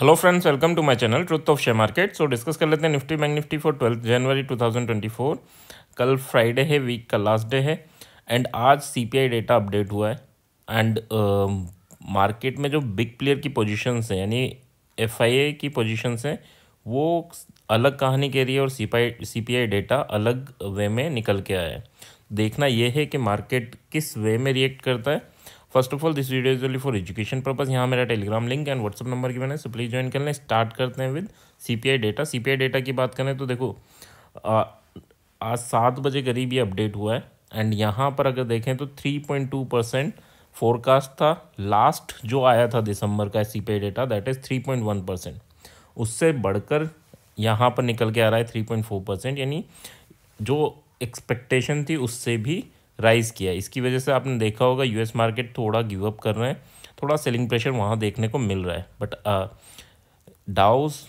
hello friends welcome to my channel truth of share market so discuss कर लेते हैं Nifty bank Nifty for twelfth January 2024 कल Friday है week का last day है and आज सीपीआई डेटा अपडेट हुआ है एंड मार्केट uh, में जो बिग प्लेयर की पोजीशंस हैं यानी एफआईए की पोजीशंस हैं वो अलग कहानी कह रही है और सी पी डेटा अलग वे में निकल के आया है देखना यह है कि मार्केट किस वे में रिएक्ट करता है first of all this video only for education purpose यहाँ मेरा Telegram link and WhatsApp number की है सो प्लीज़ ज्वाइन कर लें स्टार्ट करते हैं with CPI data CPI data की बात करें तो देखो आ, आज सात बजे करीब ये अपडेट हुआ है एंड यहाँ पर अगर देखें तो three point two percent forecast था लास्ट जो आया था दिसंबर का CPI data that is three point one percent उससे बढ़कर यहाँ पर निकल के आ रहा है थ्री पॉइंट फोर परसेंट यानी जो एक्सपेक्टेशन थी उससे भी राइज़ किया इसकी वजह से आपने देखा होगा यूएस मार्केट थोड़ा गिवअप कर रहे हैं थोड़ा सेलिंग प्रेशर वहाँ देखने को मिल रहा है बट डाउस uh,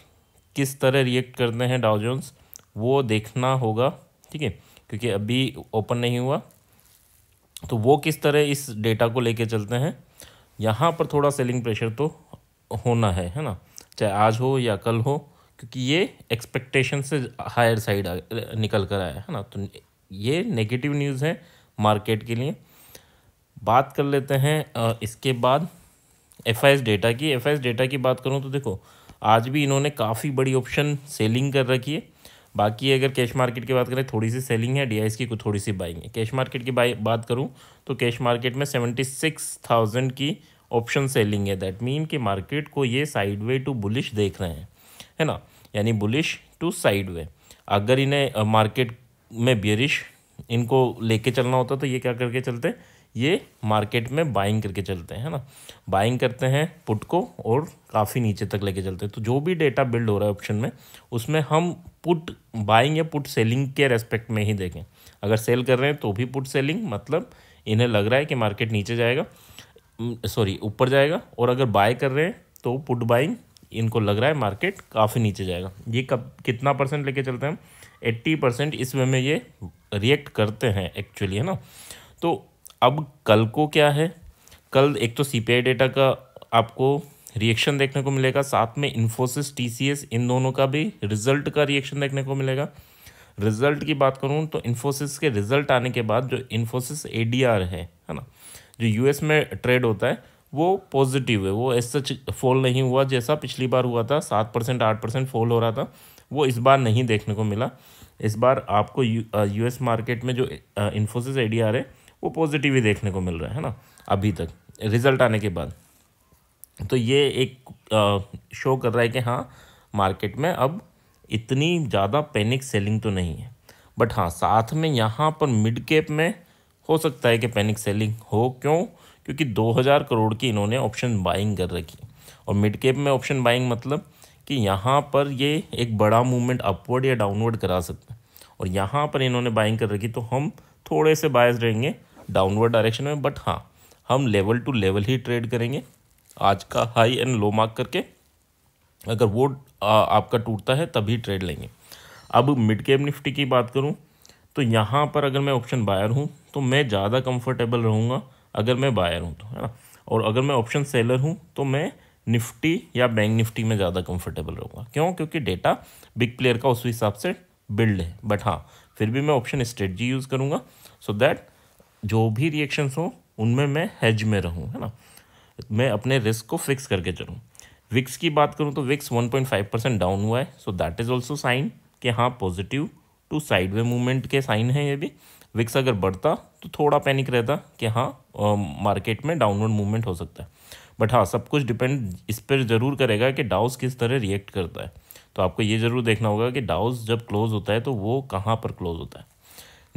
किस तरह रिएक्ट करते हैं डाउज वो देखना होगा ठीक है क्योंकि अभी ओपन नहीं हुआ तो वो किस तरह इस डेटा को लेके चलते हैं यहाँ पर थोड़ा सेलिंग प्रेशर तो होना है है ना चाहे आज हो या कल हो क्योंकि ये एक्सपेक्टेशन से हायर साइड निकल कर आया है ना तो ये नेगेटिव न्यूज़ है मार्केट के लिए बात कर लेते हैं इसके बाद एफ डेटा की एफ डेटा की बात करूँ तो देखो आज भी इन्होंने काफ़ी बड़ी ऑप्शन सेलिंग कर रखी है बाकी अगर कैश मार्केट की बात करें थोड़ी सी सेलिंग है डी की कुछ थोड़ी सी बाइंग है कैश मार्केट की बात करूँ तो कैश मार्केट में सेवेंटी सिक्स थाउजेंड की ऑप्शन सेलिंग है दैट मीन कि मार्केट को ये साइड वे टू बुलिश देख रहे हैं है ना यानी बुलिश टू साइड वे अगर इन्हें मार्केट में बियरिश इनको लेके चलना होता तो ये क्या करके चलते ये मार्केट में बाइंग करके चलते हैं ना बाइंग करते हैं पुट को और काफ़ी नीचे तक लेके चलते हैं तो जो भी डेटा बिल्ड हो रहा है ऑप्शन में उसमें हम पुट बाइंग या पुट सेलिंग के रेस्पेक्ट में ही देखें अगर सेल कर रहे हैं तो भी पुट सेलिंग मतलब इन्हें लग रहा है कि मार्केट नीचे जाएगा सॉरी ऊपर जाएगा और अगर बाय कर रहे हैं तो पुट बाइंग इनको लग रहा है मार्केट काफ़ी नीचे जाएगा ये कब कितना परसेंट लेके चलते हैं हम एट्टी परसेंट इस वे में ये रिएक्ट करते हैं एक्चुअली है ना तो अब कल को क्या है कल एक तो सी डेटा का आपको रिएक्शन देखने को मिलेगा साथ में इन्फोसिस टी इन दोनों का भी रिजल्ट का रिएक्शन देखने को मिलेगा रिजल्ट की बात करूँ तो इन्फोसिस के रिजल्ट आने के बाद जो इन्फोसिस ए है है ना जो यू में ट्रेड होता है वो पॉजिटिव है वो एस सच फॉल नहीं हुआ जैसा पिछली बार हुआ था सात परसेंट आठ परसेंट फॉल हो रहा था वो इस बार नहीं देखने को मिला इस बार आपको यू एस मार्केट में जो इन्फोसिस आई आ रहे है वो पॉजिटिव ही देखने को मिल रहा है ना अभी तक रिजल्ट आने के बाद तो ये एक शो कर रहा है कि हाँ मार्केट में अब इतनी ज़्यादा पैनिक सेलिंग तो नहीं है बट हाँ साथ में यहाँ पर मिड कैप में हो सकता है कि पैनिक सेलिंग हो क्यों क्योंकि 2000 करोड़ की इन्होंने ऑप्शन बाइंग कर रखी और मिड कैप में ऑप्शन बाइंग मतलब कि यहाँ पर ये एक बड़ा मूवमेंट अपवर्ड या डाउनवर्ड करा सकते हैं और यहाँ पर इन्होंने बाइंग कर रखी तो हम थोड़े से बायस रहेंगे डाउनवर्ड डायरेक्शन में बट हाँ हम लेवल टू लेवल ही ट्रेड करेंगे आज का हाई एंड लो मार्क करके अगर वो आ, आपका टूटता है तभी ट्रेड लेंगे अब मिड कैप निफ्टी की बात करूँ तो यहाँ पर अगर मैं ऑप्शन बायर हूँ तो मैं ज़्यादा कंफर्टेबल रहूँगा अगर मैं बायर हूँ तो है ना और अगर मैं ऑप्शन सेलर हूँ तो मैं निफ्टी या बैंक निफ्टी में ज़्यादा कंफर्टेबल रहूँगा क्यों क्योंकि डेटा बिग प्लेयर का उस हिसाब से बिल्ड है बट हाँ फिर भी मैं ऑप्शन स्ट्रेटजी यूज़ करूँगा सो so दैट जो भी रिएक्शंस हों उनमें मैं हेज में रहूँ है ना मैं अपने रिस्क को फिक्स करके चलूँ विक्स की बात करूँ तो विक्स 1.5 परसेंट डाउन हुआ है so that is also sign कि हाँ positive to side way movement के साइन है ये भी विक्स अगर बढ़ता तो थोड़ा पैनिक रहता कि हाँ मार्केट में डाउनवर्ड मूवमेंट हो सकता है बट हाँ सब कुछ डिपेंड इस पर ज़रूर करेगा कि डाउस किस तरह रिएक्ट करता है तो आपको ये ज़रूर देखना होगा कि डाउस जब क्लोज़ होता है तो वो कहाँ पर क्लोज़ होता है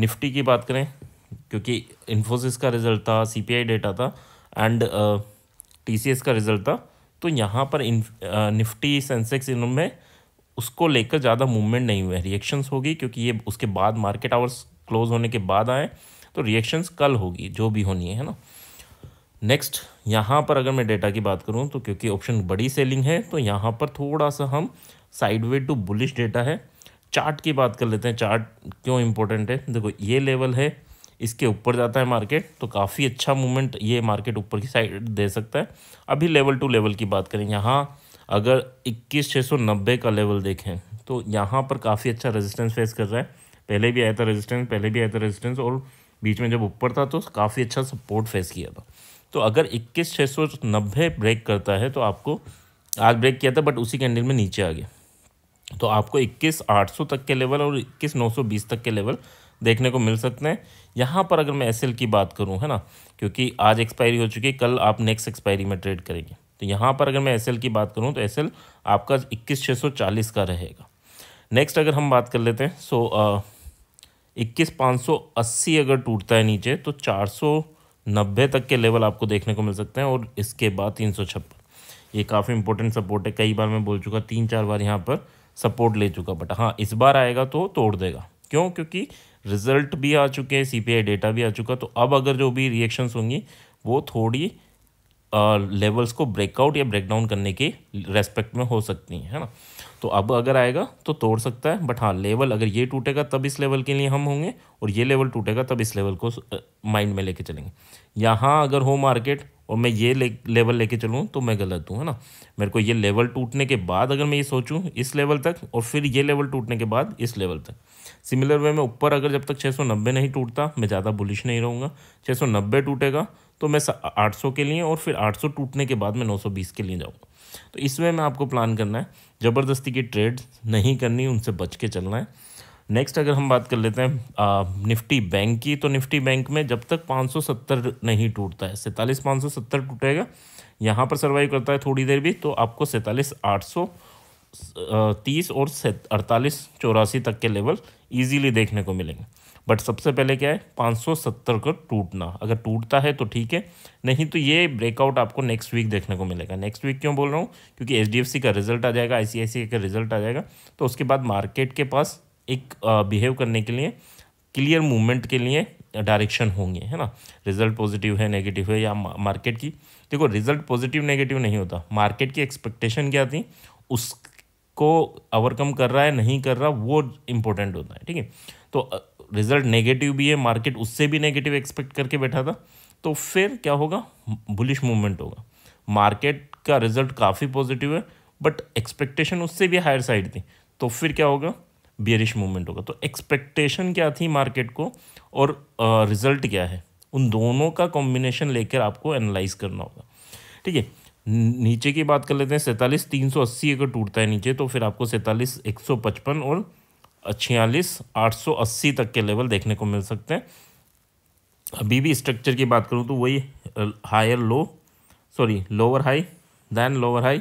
निफ्टी की बात करें क्योंकि इन्फोसिस का रिज़ल्ट था सी डेटा था एंड टी का रिज़ल्ट था तो यहाँ पर निफ्टी सेंसेक्स इनमें उसको लेकर ज़्यादा मूवमेंट नहीं हुआ है रिएक्शंस होगी क्योंकि ये उसके बाद मार्केट आवर्स क्लोज होने के बाद आएँ तो रिएक्शंस कल होगी जो भी होनी है ना नेक्स्ट यहाँ पर अगर मैं डेटा की बात करूँ तो क्योंकि ऑप्शन बड़ी सेलिंग है तो यहाँ पर थोड़ा सा हम वे टू बुलिश डेटा है चार्ट की बात कर लेते हैं चार्ट क्यों इम्पोर्टेंट है देखो ये लेवल है इसके ऊपर जाता है मार्केट तो काफ़ी अच्छा मूवमेंट ये मार्केट ऊपर की साइड दे सकता है अभी लेवल टू लेवल की बात करें यहाँ अगर इक्कीस छः सौ नब्बे का लेवल देखें तो यहाँ पर काफ़ी अच्छा रेजिस्टेंस फेस कर रहा है पहले भी आया था रेजिस्टेंस पहले भी आया था रेजिस्टेंस और बीच में जब ऊपर था तो काफ़ी अच्छा सपोर्ट फेस किया था तो अगर इक्कीस छः सौ नब्बे ब्रेक करता है तो आपको आज ब्रेक किया था बट उसी कैंडल में नीचे आ गया तो आपको इक्कीस आठ सौ तक के लेवल और इक्कीस नौ सौ बीस तक के लेवल देखने को मिल सकते हैं यहाँ पर अगर मैं एस की बात करूँ है ना क्योंकि आज एक्सपायरी हो चुकी है कल आप नेक्स्ट एक्सपायरी में ट्रेड करेंगे तो यहाँ पर अगर मैं एस की बात करूँ तो एस आपका इक्कीस छः सौ चालीस का रहेगा नेक्स्ट अगर हम बात कर लेते हैं सो so, uh, इक्कीस पाँच सौ अस्सी अगर टूटता है नीचे तो चार सौ नब्बे तक के लेवल आपको देखने को मिल सकते हैं और इसके बाद तीन सौ छप्पन ये काफ़ी इंपॉर्टेंट सपोर्ट है कई बार मैं बोल चुका तीन चार बार यहाँ पर सपोर्ट ले चुका बट हाँ इस बार आएगा तो तोड़ देगा क्यों क्योंकि रिजल्ट भी आ चुके हैं सी डेटा भी आ चुका तो अब अगर जो भी रिएक्शंस होंगी वो थोड़ी लेवल्स को ब्रेकआउट या ब्रेकडाउन करने के रेस्पेक्ट में हो सकती हैं है ना तो अब अगर आएगा तो तोड़ सकता है बट हाँ लेवल अगर ये टूटेगा तब इस लेवल के लिए हम होंगे और ये लेवल टूटेगा तब इस लेवल को माइंड में लेके चलेंगे यहाँ अगर हो मार्केट और मैं ये ले, लेवल लेके चलूँ तो मैं गलत हूँ है ना मेरे को ये लेवल टूटने के बाद अगर मैं ये सोचूँ इस लेवल तक और फिर ये लेवल टूटने के बाद इस लेवल तक सिमिलर वे में ऊपर अगर जब तक 690 नहीं टूटता मैं ज़्यादा बुलिश नहीं रहूँगा 690 टूटेगा तो मैं 800 के लिए और फिर 800 टूटने के बाद मैं 920 के लिए जाऊँगा तो इस वे में आपको प्लान करना है ज़बरदस्ती की ट्रेड नहीं करनी उनसे बच के चलना है नेक्स्ट अगर हम बात कर लेते हैं आ, निफ्टी बैंक की तो निफ्टी बैंक में जब तक 570 नहीं टूटता है सैंतालीस पाँच सौ सत्तर टूटेगा यहाँ पर सर्वाइव करता है थोड़ी देर भी तो आपको सैंतालीस आठ सौ तीस और अड़तालीस चौरासी तक के लेवल ईजीली देखने को मिलेंगे बट सबसे पहले क्या है 570 का टूटना अगर टूटता है तो ठीक है नहीं तो ये ब्रेकआउट आपको नेक्स्ट वीक देखने को मिलेगा नेक्स्ट वीक क्यों बोल रहा हूँ क्योंकि एच का रिजल्ट आ जाएगा आई का रिजल्ट आ जाएगा तो उसके बाद मार्केट के पास एक बिहेव करने के लिए क्लियर मूवमेंट के लिए डायरेक्शन होंगे है ना रिजल्ट पॉजिटिव है नेगेटिव है या मार्केट की देखो रिजल्ट पॉजिटिव नेगेटिव नहीं होता मार्केट की एक्सपेक्टेशन क्या थी उसको ओवरकम कर रहा है नहीं कर रहा वो इम्पोर्टेंट होता है ठीक है तो रिजल्ट नेगेटिव भी है मार्केट उससे भी नेगेटिव एक्सपेक्ट करके बैठा था तो फिर क्या होगा बुलिश मूवमेंट होगा मार्केट का रिजल्ट काफ़ी पॉजिटिव है बट एक्सपेक्टेशन उससे भी हायर साइड थी तो फिर क्या होगा बियरिश मूवमेंट होगा तो एक्सपेक्टेशन क्या थी मार्केट को और रिजल्ट क्या है उन दोनों का कॉम्बिनेशन लेकर आपको एनालाइज करना होगा ठीक है नीचे की बात कर लेते हैं सैंतालीस तीन सौ अस्सी अगर टूटता है नीचे तो फिर आपको सैंतालीस एक सौ पचपन और छियालीस आठ सौ अस्सी तक के लेवल देखने को मिल सकते हैं अभी भी स्ट्रक्चर की बात करूँ तो वही higher low sorry lower high then lower high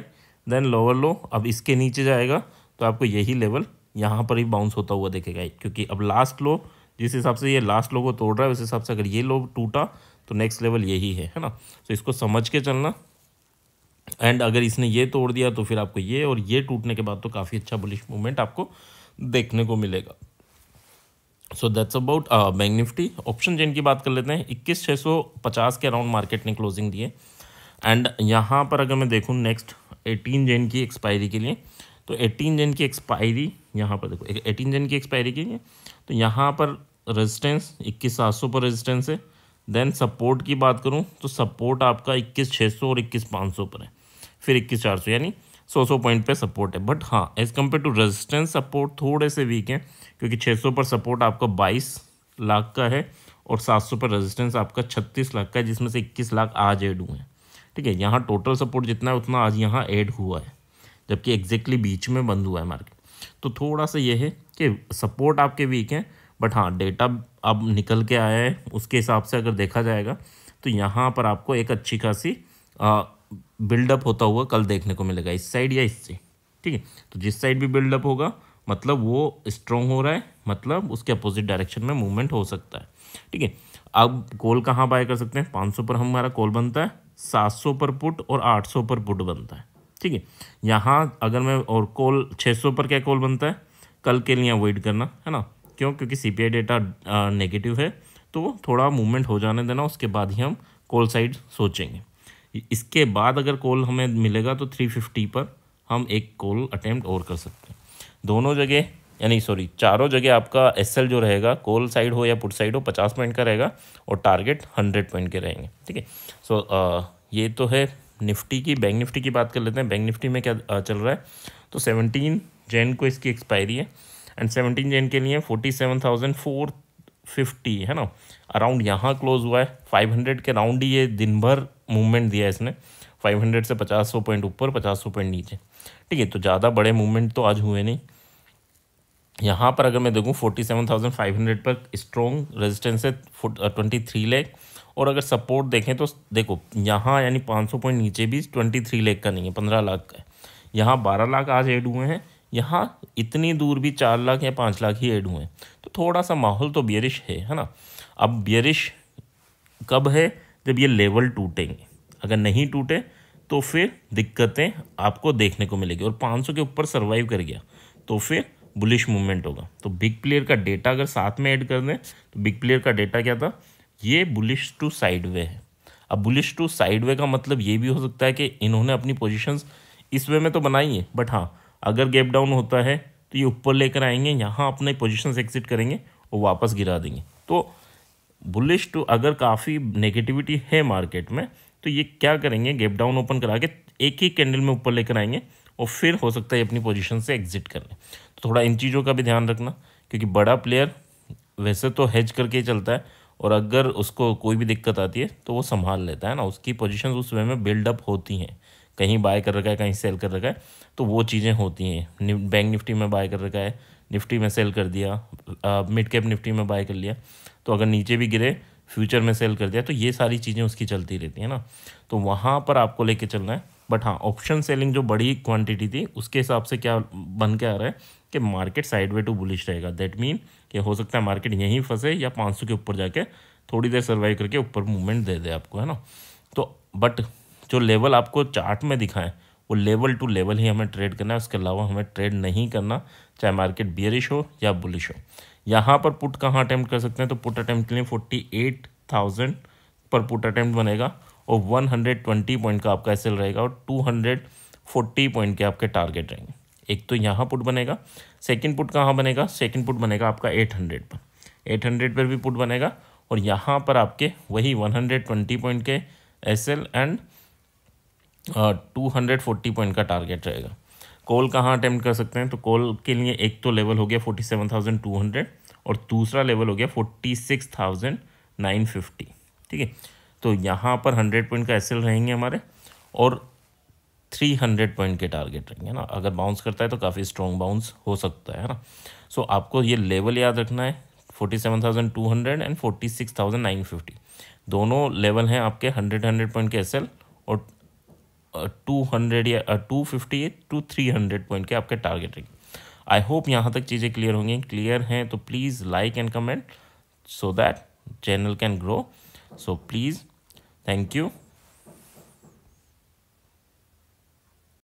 then lower low अब इसके नीचे जाएगा तो आपको यही लेवल यहाँ पर ही बाउंस होता हुआ देखेगा क्योंकि अब लास्ट लो जिस हिसाब से ये लास्ट लो को तोड़ रहा है उस हिसाब से अगर ये लो टूटा तो नेक्स्ट लेवल यही है है ना तो इसको समझ के चलना एंड अगर इसने ये तोड़ दिया तो फिर आपको ये और ये टूटने के बाद तो काफ़ी अच्छा बुलिश मूवमेंट आपको देखने को मिलेगा so that's about bank Nifty option chain की बात कर लेते हैं इक्कीस छः सौ पचास के अराउंड मार्केट ने क्लोजिंग दी है एंड यहाँ पर अगर मैं देखूँ नेक्स्ट एटीन जेन की एक्सपायरी के लिए तो एटीन जेन की एक्सपायरी यहाँ पर देखो एटीन जेन की एक्सपायरी के लिए तो यहाँ पर रेजिस्टेंस इक्कीस सात सौ पर रेजिस्टेंस है देन सपोर्ट की बात करूँ तो सपोर्ट आपका इक्कीस छः सौ और इक्कीस पाँच सौ पर है फिर इक्कीस चार सौ यानी सौ सौ पॉइंट पे सपोर्ट है बट हाँ as compare to resistance support थोड़े से वीक हैं क्योंकि 600 पर सपोर्ट आपका 22 लाख का है और 700 पर रेजिस्टेंस आपका 36 लाख का है जिसमें से 21 लाख आज ऐड हुए हैं ठीक है यहाँ टोटल सपोर्ट जितना है उतना आज यहाँ ऐड हुआ है जबकि एग्जैक्टली बीच में बंद हुआ है मार्केट तो थोड़ा सा ये है कि सपोर्ट आपके वीक हैं बट हाँ डेटा अब निकल के आया है उसके हिसाब से अगर देखा जाएगा तो यहाँ पर आपको एक अच्छी खासी बिल्डअप होता हुआ कल देखने को मिलेगा इस साइड या इससे ठीक है तो जिस साइड भी बिल्डअप होगा मतलब वो स्ट्रॉन्ग हो रहा है मतलब उसके अपोजिट डायरेक्शन में मूवमेंट हो सकता है ठीक है अब कॉल कहाँ बाय कर सकते हैं पाँच पर हमारा कॉल बनता है सात पर पुट और आठ पर पुट बनता है ठीक है यहाँ अगर मैं और कॉल छः पर क्या कॉल बनता है कल के लिए अवॉइड करना है ना क्यों क्योंकि सी डेटा नेगेटिव है तो थोड़ा मूवमेंट हो जाने देना उसके बाद ही हम कॉल साइड सोचेंगे इसके बाद अगर कॉल हमें मिलेगा तो थ्री फिफ्टी पर हम एक कॉल अटैम्प्ट और कर सकते हैं दोनों जगह यानी सॉरी चारों जगह आपका एस जो रहेगा कॉल साइड हो या पुट साइड हो पचास पॉइंट का रहेगा और टारगेट हंड्रेड पॉइंट के रहेंगे ठीक है सो ये तो है निफ्टी की बैंक निफ्टी की बात कर लेते हैं बैंक निफ्टी में क्या आ, चल रहा है तो सेवनटीन जैन को इसकी एक्सपायरी है एंड सेवनटीन जैन के लिए forty seven thousand four fifty है ना अराउंड यहाँ क्लोज हुआ है फाइव हंड्रेड के राउंड ही ये दिन भर मूवमेंट दिया है इसने 500 से 500 पॉइंट ऊपर 500 पॉइंट नीचे ठीक है तो ज़्यादा बड़े मूवमेंट तो आज हुए नहीं यहाँ पर अगर मैं देखूँ 47,500 पर स्ट्रॉन्ग रेजिस्टेंस है ट्वेंटी थ्री लेख और अगर सपोर्ट देखें तो देखो यहाँ यानी 500 पॉइंट नीचे भी ट्वेंटी थ्री का नहीं है पंद्रह लाख का है यहाँ बारह लाख आज एड हुए हैं यहाँ इतनी दूर भी चार लाख या पाँच लाख ही एड हुए हैं तो थोड़ा सा माहौल तो बियरिश है है ना अब बियरिश कब है जब ये लेवल टूटेंगे अगर नहीं टूटे तो फिर दिक्कतें आपको देखने को मिलेगी और 500 के ऊपर सर्वाइव कर गया तो फिर बुलिश मूवमेंट होगा तो बिग प्लेयर का डेटा अगर साथ में ऐड कर दें तो बिग प्लेयर का डेटा क्या था ये बुलिश टू साइड वे है अब बुलिश टू साइड वे का मतलब ये भी हो सकता है कि इन्होंने अपनी पोजिशंस इस वे में तो बनाई है बट हाँ अगर गैप डाउन होता है तो ये ऊपर लेकर आएंगे यहाँ अपने पोजिशन एग्जिट करेंगे और वापस गिरा देंगे तो बुलिश टू अगर काफ़ी नेगेटिविटी है मार्केट में तो ये क्या करेंगे गेप डाउन ओपन करा के एक ही कैंडल में ऊपर लेकर आएंगे और फिर हो सकता है अपनी पोजीशन से एग्जिट कर लें तो थोड़ा इन चीज़ों का भी ध्यान रखना क्योंकि बड़ा प्लेयर वैसे तो हैज करके चलता है और अगर उसको कोई भी दिक्कत आती है तो वो संभाल लेता है ना उसकी पोजिशन उस वे में बिल्डअप होती हैं कहीं बाय कर रखा है कहीं सेल कर रखा है तो वो चीज़ें होती हैं बैंक निफ्टी में बाय कर रखा है निफ्टी में सेल कर दिया मिड कैप निफ्टी में बाय कर लिया तो अगर नीचे भी गिरे फ्यूचर में सेल कर दिया तो ये सारी चीज़ें उसकी चलती रहती है ना तो वहाँ पर आपको लेके चलना है बट हाँ ऑप्शन सेलिंग जो बड़ी क्वांटिटी थी उसके हिसाब से क्या बन के आ रहा है कि market side way to bullish रहेगा दैट मीन कि हो सकता है मार्केट यहीं फंसे या पाँच के ऊपर जाके थोड़ी देर सर्वाइव करके ऊपर मूवमेंट दे दे आपको है ना तो बट जो लेवल आपको चार्ट में दिखाएं वो लेवल टू लेवल ही हमें ट्रेड करना है उसके अलावा हमें ट्रेड नहीं करना चाहे मार्केट बियरिश हो या बुलिश हो यहाँ पर पुट कहाँ अटैम्प्ट कर सकते हैं तो पुट अटैम्प्ट के लिए फोर्टी एट थाउजेंड पर पुट अटैम्प्ट बनेगा और वन हंड्रेड ट्वेंटी पॉइंट का आपका एसएल रहेगा और टू हंड्रेड फोर्टी पॉइंट के आपके टारगेट रहेंगे एक तो यहाँ पुट बनेगा सेकेंड पुट कहाँ बनेगा सेकेंड पुट बनेगा आपका एट हंड्रेड पर एट हंड्रेड पर भी पुट बनेगा और यहाँ पर आपके वही वन हंड्रेड ट्वेंटी पॉइंट के S L and two hundred forty point का टारगेट रहेगा कॉल कहाँ अटैम्प्ट कर सकते हैं तो कॉल के लिए एक तो लेवल हो गया forty seven thousand two hundred और दूसरा लेवल हो गया forty six thousand nine fifty ठीक है तो यहाँ पर हंड्रेड पॉइंट का एस रहेंगे हमारे और थ्री हंड्रेड पॉइंट के टारगेट रहेंगे ना अगर बाउंस करता है तो काफ़ी स्ट्रॉन्ग बाउंस हो सकता है ना सो so, आपको ये लेवल याद रखना है forty seven thousand two hundred and forty six thousand nine fifty दोनों लेवल हैं आपके हंड्रेड हंड्रेड पॉइंट के एस और टू हंड्रेड या two fifty two three hundred point के आपके टारगेट रहेंगे आई होप यहाँ तक चीज़ें क्लियर होंगी क्लियर हैं तो please like and comment so that channel can grow so please thank you